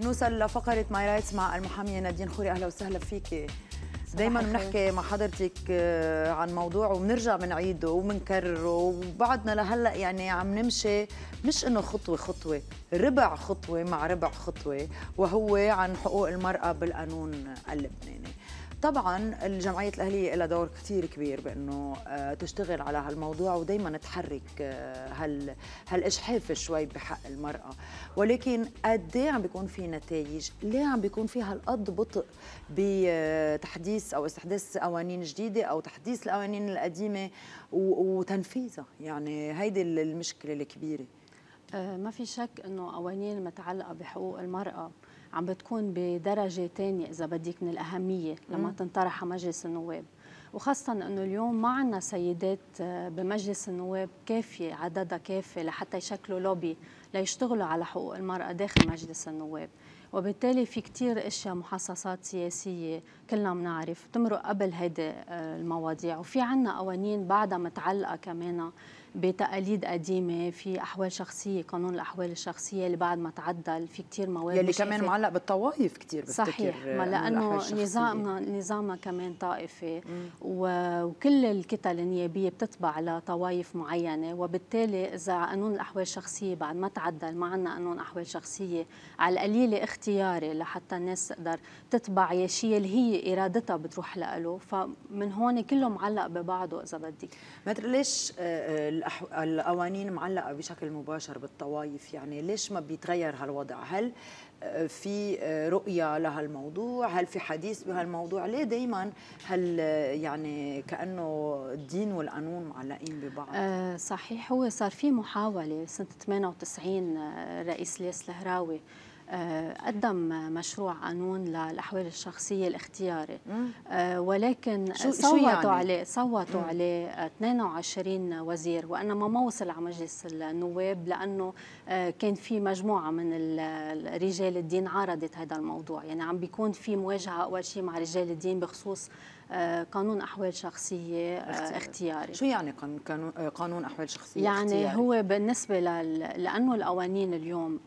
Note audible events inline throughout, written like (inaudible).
نوصل لفقره ماي رايتس مع المحاميه نادين خوري اهلا وسهلا فيكي دائما بنحكي مع حضرتك آه، عن موضوع وبنرجع بنعيده وبنكرره وبعدنا لهلا يعني عم نمشي مش انه خطوه خطوه ربع خطوه مع ربع خطوه وهو عن حقوق المراه بالقانون اللبناني طبعا الجمعية الأهلية لها دور كثير كبير بأنه آه، تشتغل على هالموضوع ودائما تحرك آه، هال هالإجحاف شوي بحق المرأة ولكن قد إيه عم بيكون في نتائج ليه عم بيكون في هالقد بطء بتحديث أو استحداث قوانين جديدة أو تحديث القوانين القديمة وتنفيذها يعني هيدي المشكلة الكبيرة آه، ما في شك انه قوانين متعلقه بحقوق المراه عم بتكون بدرجه ثانيه اذا بدك من الاهميه لما تنطرح مجلس النواب وخاصة أنه اليوم ما عنا سيدات آه، بمجلس النواب كافية عددها كافي لحتى يشكلوا لوبي ليشتغلوا على حقوق المرأة داخل مجلس النواب وبالتالي في كتير اشياء محصصات سياسيه كلنا بنعرف بتمرق قبل هيدي آه، المواضيع وفي عنا قوانين بعدها متعلقه كمان بتقاليد قديمه في احوال شخصيه قانون الاحوال الشخصيه اللي بعد ما تعدل في كثير مواد يلي كمان معلق بالطوائف كثير بفتكر صحيح آه، ما لانه نظامنا نظامنا كمان طائفي وكل الكتل النيابيه بتتبع لطوائف معينه وبالتالي اذا قانون الاحوال الشخصيه بعد ما تعدل ما عندنا قانون احوال شخصيه على القليله اختياري لحتى الناس تقدر تتبع يا شيء اللي هي ارادتها بتروح له فمن هون كله معلق ببعضه اذا بدك ما ليش الأحو... القوانين معلقه بشكل مباشر بالطوائف يعني ليش ما بيتغير هالوضع هل آه، في آه، رؤيه لهالموضوع هل في حديث بهالموضوع ليه دائما هل آه، يعني كانه الدين والقانون معلقين ببعض أه صحيح هو صار في محاوله سنه 98 رئيس ليس الهراوي آه، قدم مشروع قانون للاحوال الشخصيه الاختياري آه، ولكن شو صوتوا يعني؟ عليه صوتوا مم. عليه 22 وزير وانا ما وصل على مجلس النواب لانه آه، كان في مجموعه من رجال الدين عارضت هذا الموضوع يعني عم بيكون في مواجهه اول شيء مع رجال الدين بخصوص آه، قانون احوال شخصيه آه، اختياري, اختياري. شو يعني قانون آه، قانون احوال شخصيه يعني اختياري؟ هو بالنسبه لل... لانه القوانين اليوم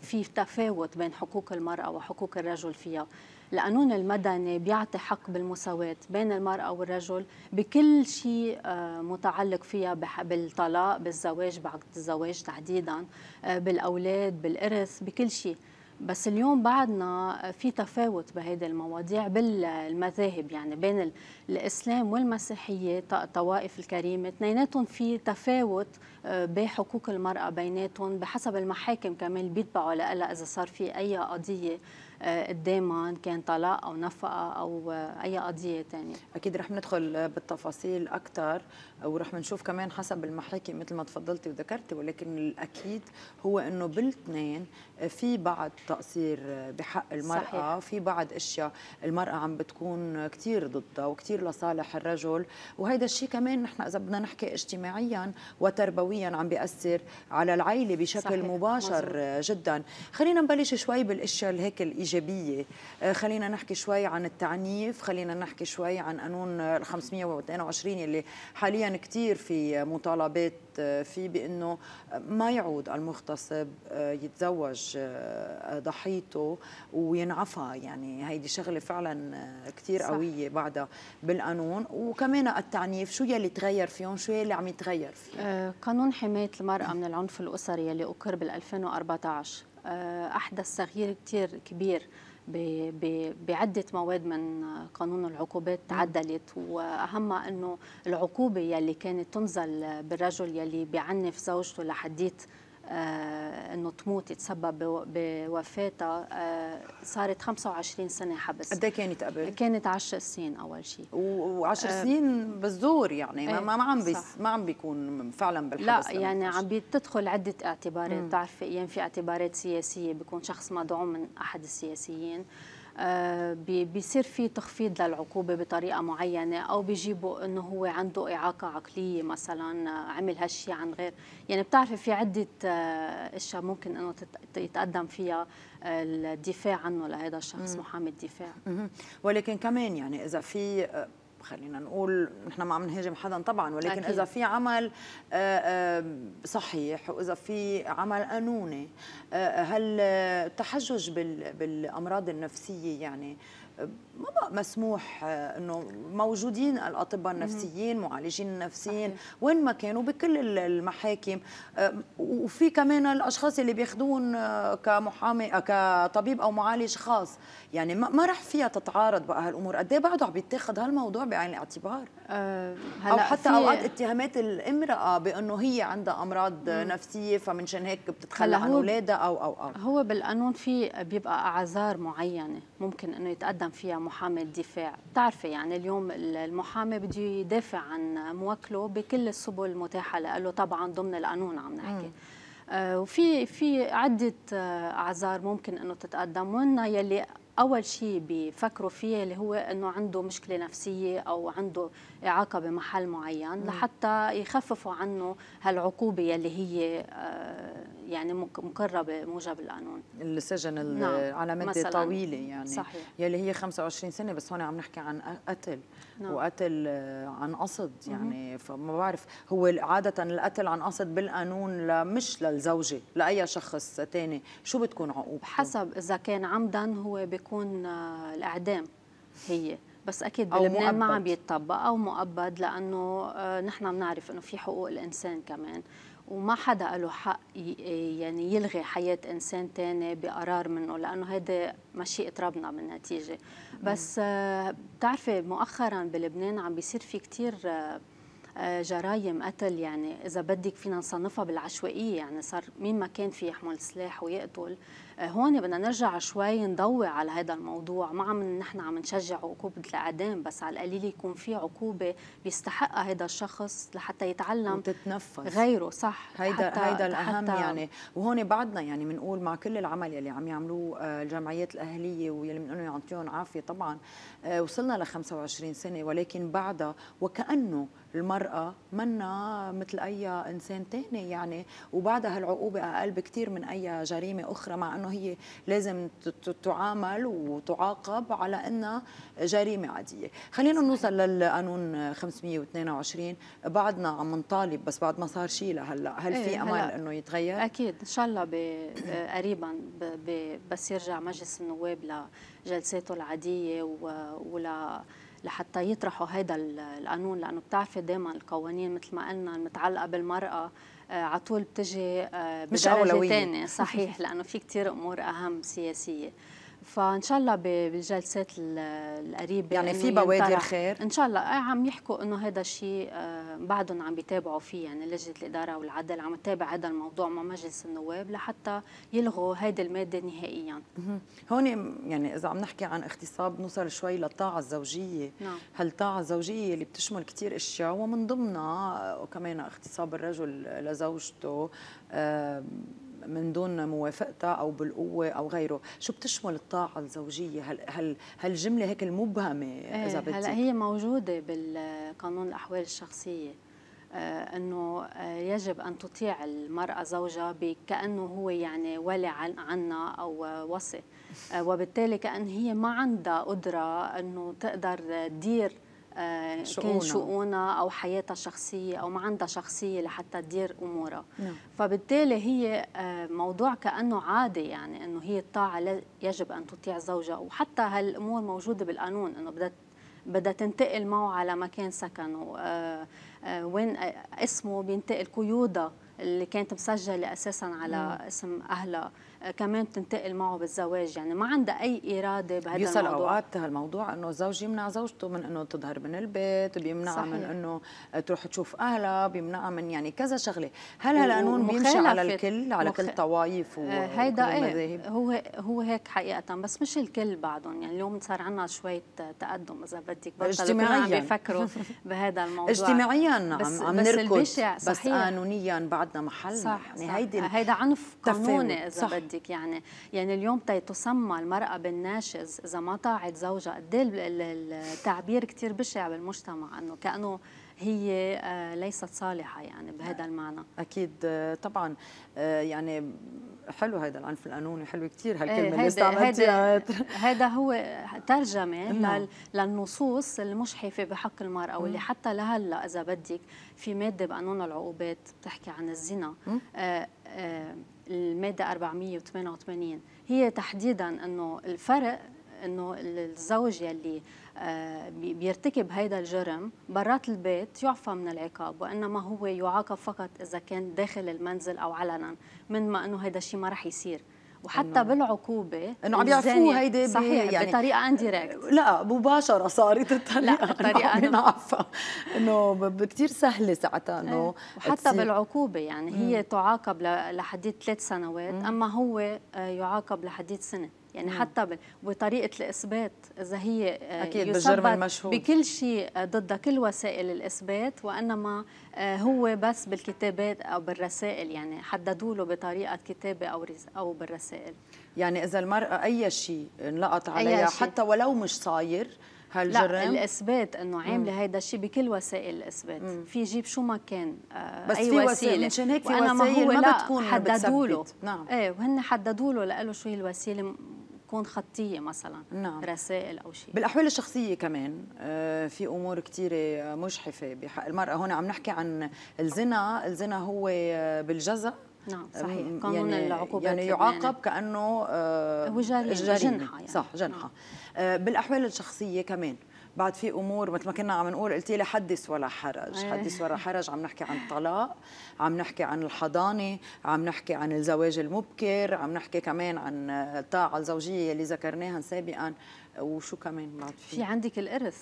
في تفاوت بين حقوق المراه وحقوق الرجل فيها القانون المدني بيعطي حق بالمساواة بين المرأة والرجل بكل شيء متعلق فيها بالطلاق بالزواج بعد الزواج تحديدا بالأولاد بالإرث بكل شيء بس اليوم بعدنا في تفاوت بهذه المواضيع بالمذاهب يعني بين الاسلام والمسيحيه طوائف الكريمه اثنيناتهم في تفاوت آه، بحقوق المراه بيناتهم بحسب المحاكم كمان بيتبعوا لها اذا صار في اي قضيه آه، قدامها كان طلاق او نفقه او آه، اي قضيه ثانيه اكيد رح ندخل بالتفاصيل اكثر ورح نشوف كمان حسب المحاكم مثل ما تفضلتي وذكرتي ولكن الاكيد هو انه بالاثنين في بعض تقصير بحق المراه صحيح. في بعض اشياء المراه عم بتكون كثير ضدها وكثير لصالح الرجل وهذا الشيء كمان نحن اذا بدنا نحكي اجتماعيا وتربويا عم بياثر على العائله بشكل صحيح. مباشر مزبوط. جدا خلينا نبلش شوي بالاشياء هيك الايجابيه ايجابيه آه، خلينا نحكي شوي عن التعنيف خلينا نحكي شوي عن قانون 522 اللي حاليا كثير في مطالبات آه، فيه بانه ما يعود المغتصب آه، يتزوج ضحيته وينعفى يعني هيدي شغله فعلا كثير قويه بعدها بالقانون وكمان التعنيف شو يلي تغير فيهم شو يلي عم يتغير فيه قانون حمايه المراه من العنف الاسري يلي اقر بال 2014 آه، أحدث تغيير كتير كبير بعدة مواد من قانون العقوبات تعدلت وأهمها أنه العقوبة يلي كانت تنزل بالرجل يلي بيعنف زوجته لحديت آه، انه تموت يتسبب بوفاتها آه، صارت 25 سنه حبس قد إيه كانت قبل؟ كانت 10 سنين اول شيء و10 آه، سنين بالزور يعني ما, إيه، ما عم بيس ما عم بيكون فعلا بالحبس لا يعني, يعني عم بتدخل عده اعتبارات بتعرفي يعني ايام في اعتبارات سياسيه بيكون شخص مدعوم من احد السياسيين آه آه، بيصير في تخفيض للعقوبة بطريقة معينة أو بيجيبوا أنه هو عنده إعاقة عقلية مثلا آه، عمل هالشي عن غير يعني بتعرفي في عدة آه، أشياء ممكن أنه يتقدم فيها الدفاع عنه لهذا الشخص محامي الدفاع ولكن كمان يعني إذا في خلينا نقول نحن ما عم نهاجم حدا طبعا ولكن أكيد. اذا في عمل آه، آه، صحيح واذا في عمل قانوني آه، هل التحجج بالامراض النفسيه يعني ما بقى مسموح آه، انه موجودين الاطباء النفسيين معالجين النفسيين وين ما كانوا بكل المحاكم آه، وفي كمان الاشخاص اللي بياخذون آه، كمحامي كطبيب او معالج خاص يعني ما راح فيها تتعارض بقى هالامور قد ايه بعده عم بيتاخذ هالموضوع بعين الاعتبار أه او حتى اوقات اتهامات الامراه بانه هي عندها امراض مم. نفسيه فمنشان هيك بتتخلى عن اولادها او او او هو بالقانون في بيبقى اعذار معينه ممكن انه يتقدم يتقدم فيها محامي الدفاع بتعرفي يعني اليوم المحامي بده يدافع عن موكله بكل السبل المتاحه له طبعا ضمن القانون عم نحكي مم. آه، وفي في عده آه، اعذار ممكن انه تتقدم ومن يلي اول شيء بيفكروا فيه اللي هو انه عنده مشكله نفسيه او عنده اعاقه بمحل معين لحتى يخففوا عنه هالعقوبه يلي هي آه، يعني مقربه موجب القانون السجن نعم. على مده مثلاً. طويله يعني صحيح. يلي هي 25 سنه بس هون عم نحكي عن قتل نعم. وقتل آه، عن قصد يعني مم. فما بعرف هو عاده القتل عن قصد بالقانون مش للزوجه لاي شخص ثاني شو بتكون عقوبته حسب اذا كان عمدا هو بيكون آه، الاعدام هي بس اكيد بلبنان ما عم بيتطبق او مؤبد لانه آه، نحن بنعرف انه في حقوق الانسان كمان وما حدا له حق إيه، يعني يلغي حياة إنسان تاني بقرار منه لأنه هيدا مشيئة ربنا بالنتيجة بس آه، بتعرفي مؤخرا بلبنان عم بيصير في كتير آه، آه، جرائم قتل يعني اذا بدك فينا نصنفها بالعشوائيه يعني صار مين ما كان في يحمل سلاح ويقتل آه، هون بدنا نرجع شوي نضوي على هذا الموضوع ما عم نحن عم نشجع عقوبه الاعدام بس على القليل يكون في عقوبه بيستحقها هذا الشخص لحتى يتعلم وتتنفس غيره صح هيدا حتى هيدا الاهم حتى يعني وهون بعدنا يعني بنقول مع كل العمل يلي عم يعملوه آه، الجمعيات الاهليه واللي بنقول يعطيهم عافيه طبعا وصلنا ل 25 سنه ولكن بعدها وكانه المرأة منا مثل أي إنسان تاني يعني وبعدها العقوبة أقل بكتير من أي جريمة أخرى مع أنه هي لازم تعامل وتعاقب على أنها جريمة عادية خلينا نوصل للقانون 522 بعدنا عم نطالب بس بعد ما صار شيء لهلا هل في إيه، أمل أنه يتغير؟ أكيد إن شاء الله قريبا بس يرجع مجلس النواب لجلساته العادية ولا لحتى يطرحوا هذا القانون لانه بتعرفي دائما القوانين مثل ما قلنا المتعلقه بالمراه آه، على طول بتجي آه، بدرجه ثانيه صحيح (laughs) لانه في كثير امور اهم سياسيه فان شاء الله بالجلسات القريبه يعني في بوادر خير ان شاء الله آه، عم يحكوا انه هذا الشيء آه، بعدهم عم بيتابعوا فيه يعني لجنه الاداره والعدل عم تتابع هذا الموضوع مع مجلس النواب لحتى يلغوا هذه الماده نهائيا هون يعني اذا عم نحكي عن اغتصاب نوصل شوي للطاعه الزوجيه نعم. هالطاعه الزوجيه اللي بتشمل كثير اشياء ومن ضمنها آه، كمان اغتصاب الرجل لزوجته من دون موافقتها او بالقوه او غيره شو بتشمل الطاعه الزوجيه هل هل هالجمله هيك المبهمه إيه، اذا بدك هلا هي موجوده بالقانون الاحوال الشخصيه آه، انه آه، يجب ان تطيع المراه زوجها كانه هو يعني ولي عنا او وصي آه، وبالتالي كان هي ما عندها قدره انه تقدر تدير آه، شؤونها. كان شؤونها او حياتها الشخصيه او ما عندها شخصيه لحتى تدير امورها نعم. فبالتالي هي آه، موضوع كانه عادي يعني انه هي الطاعه يجب ان تطيع زوجها وحتى هالامور موجوده بالقانون انه بدها بدها تنتقل معه على مكان سكنه آه، وين اسمه بينتقل قيودها اللي كانت مسجله اساسا على نعم. اسم اهلها كمان تنتقل معه بالزواج يعني ما عندها اي اراده بهذا بيصل الموضوع بيصير اوقات هالموضوع انه الزوج يمنع زوجته من انه تظهر من البيت بيمنعها من انه تروح تشوف اهلها بيمنعها من يعني كذا شغله هل هالقانون بيمشي على الكل على مخ... كل طوائف آه، هيدا ايه هو هو هيك حقيقه بس مش الكل بعدهم يعني اليوم صار عندنا شويه تقدم اذا بدك اجتماعيا عم بيفكروا (laughs) بهذا الموضوع اجتماعيا عم, بس عم نركض بس, بس قانونيا بعدنا محل صح, يعني صح هيدي هيدا عنف قانوني اذا بدك عندك يعني يعني اليوم تسمى المرأة بالناشز إذا ما طاعت زوجها قد إيه التعبير كثير بشع بالمجتمع أنه كأنه هي آه، ليست صالحة يعني بهذا المعنى أكيد آه، طبعا آه، يعني حلو هذا العنف القانوني حلو كثير إيه، هالكلمة اللي استعملتيها هذا هو ترجمة نعم. للنصوص المشحفة بحق المرأة واللي حتى لهلا إذا بدك في مادة بقانون العقوبات بتحكي عن الزنا المادة 488 هي تحديدا أنه الفرق انه الزوج يلي آه، بيرتكب هيدا الجرم برات البيت يعفى من العقاب وانما هو يعاقب فقط اذا كان داخل المنزل او علنا من ما انه هيدا الشيء ما رح يصير وحتى إنه بالعقوبه انه عم يعفوه هيدي صحيح يعني بطريقه انديركت (laughs) لا مباشره صارت (laughs) الطريقه لا الطريقه انه انه كثير سهله ساعتها انه إيه، وحتى بالعقوبه يعني هي تعاقب لحديد ثلاث سنوات اما هو آه، يعاقب لحديد سنه يعني مم. حتى بطريقه الاثبات اذا هي آه، اكيد بالجرم المشهور بكل شيء ضد كل وسائل الاثبات وانما آه، هو بس بالكتابات او بالرسائل يعني حددوا له بطريقه كتابه او او بالرسائل يعني اذا المراه اي شيء انلقط عليها شي. حتى ولو مش صاير هالجرم لا الاثبات انه عامله هيدا الشيء بكل وسائل الاثبات في جيب شو ما كان آه بس أي في وسيله مشان هيك في وسائل ما بتكون حددوا له نعم ايه وهن حددوا له لقالوا شو هي الوسيله تكون خطيه مثلا نعم. رسائل او شيء بالاحوال الشخصيه كمان آه، في امور كثيره مجحفه بحق المراه هون عم نحكي عن الزنا الزنا هو بالجزاء نعم آه، صحيح قانون يعني العقوبات يعني يعاقب كانه آه، هو جريمه جنحه يعني. صح جنحه نعم. بالاحوال الشخصيه كمان بعد في امور مثل ما كنا عم نقول قلتي لي حدث ولا حرج إيه. حدث ولا (laughs) حرج عم نحكي عن الطلاق عم نحكي عن الحضانه عم نحكي عن الزواج المبكر عم نحكي كمان عن الطاعه الزوجيه اللي ذكرناها سابقا وشو كمان بعد في في عندك القرص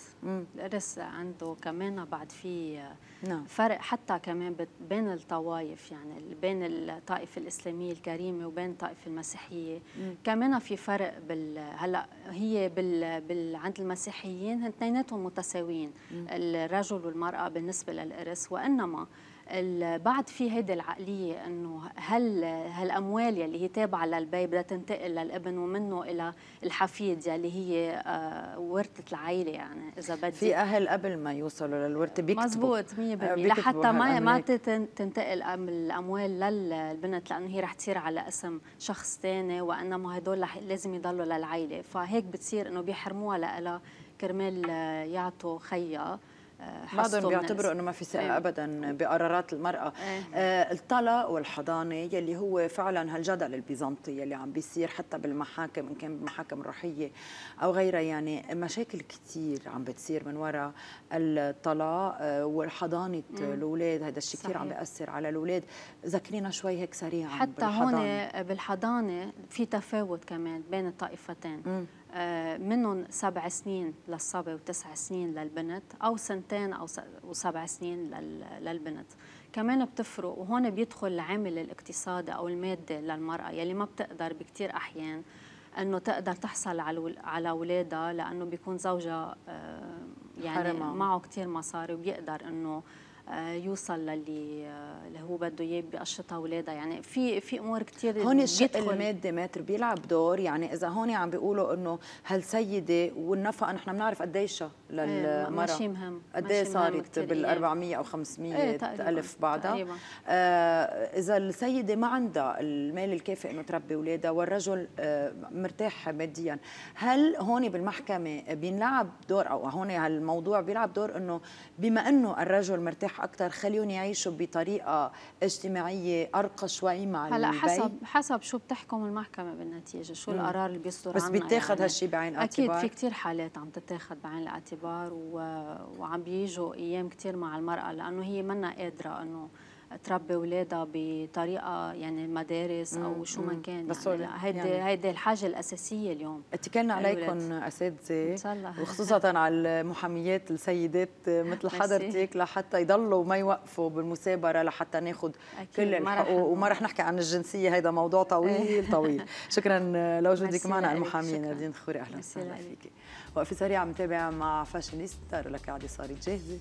القرص عنده كمان بعد في نعم. فرق حتى كمان بين الطوائف يعني بين الطائفه الاسلاميه الكريمه وبين الطائفه المسيحيه كمان في فرق بال هلا هي بال, بال... عند المسيحيين اثنيناتهم متساويين الرجل والمراه بالنسبه للقرص وانما بعد في هيدي العقلية أنه هل هالأموال يلي هي تابعة للبي بدها تنتقل للابن ومنه إلى الحفيد يلي هي آه، ورثة العائلة يعني إذا بدي في أهل قبل ما يوصلوا للورثة بيكتبوا مزبوط 100% آه، لحتى ما ما تنتقل الأموال للبنت لأنه هي رح تصير على اسم شخص ثاني وإنما هدول لازم يضلوا للعائلة فهيك بتصير أنه بيحرموها لها كرمال آه، يعطوا خيها آه، بعضهم بيعتبروا انه ما في ثقه إيه. ابدا بقرارات المراه إيه. آه الطلا والحضانه يلي هو فعلا هالجدل البيزنطي يلي عم بيصير حتى بالمحاكم ان كان بالمحاكم الروحيه او غيرها يعني مشاكل كثير عم بتصير من وراء الطلاق آه، والحضانه الاولاد هذا الشيء كثير عم بياثر على الاولاد ذكرينا شوي هيك سريعا حتى بالحضانة. هون بالحضانه في تفاوت كمان بين الطائفتين آه، منهم سبع سنين للصبي وتسع سنين للبنت أو سنتين أو وسبع سنين للبنت كمان بتفرق وهون بيدخل العامل الاقتصادي أو المادي للمرأة يلي ما بتقدر بكثير أحيان انه تقدر تحصل على على اولادها لانه بيكون زوجها آه، يعني حرمة. معه كثير مصاري وبيقدر انه آه، يوصل للي آه، اللي هو بده اياه باشرطه اولادها يعني في في امور كثير هون الشق المادي ماتر بيلعب دور يعني اذا هون عم بيقولوا انه هالسيده والنفقه نحن بنعرف قديشها للمرأة ماشي مهم قد ايه صارت بال 400 او 500 ايه الف بعدها تقريبا. آه اذا السيده ما عندها المال الكافي انه تربي اولادها والرجل آه مرتاح ماديا هل هون بالمحكمه بينلعب دور او هون هالموضوع بيلعب دور انه بما انه الرجل مرتاح اكثر خليهم يعيشوا بطريقه اجتماعيه ارقى شوي مع هلا حسب حسب شو بتحكم المحكمه بالنتيجه شو القرار اللي بيصدر بس بيتاخذ يعني هالشيء بعين الاعتبار اكيد في كثير حالات عم تتاخذ بعين الاعتبار كبار وعم بيجوا ايام كثير مع المراه لانه هي منا قادره انه تربي اولادها بطريقه يعني مدارس او شو ما كان بس يعني هيدي يعني هيدي الحاجه الاساسيه اليوم اتكلنا عليكم اساتذه وخصوصا على المحاميات السيدات مثل (laughs) حضرتك لحتى يضلوا ما يوقفوا بالمسابره لحتى ناخذ كل الحقوق وما رح نحكي عن الجنسيه هيدا موضوع إيه. طويل طويل (laughs) شكرا لوجودك معنا المحاميه نادين خوري اهلا وسهلا فيكي وقفه سريعه متابعه مع فاشينيستا لك قاعده صارت جاهزه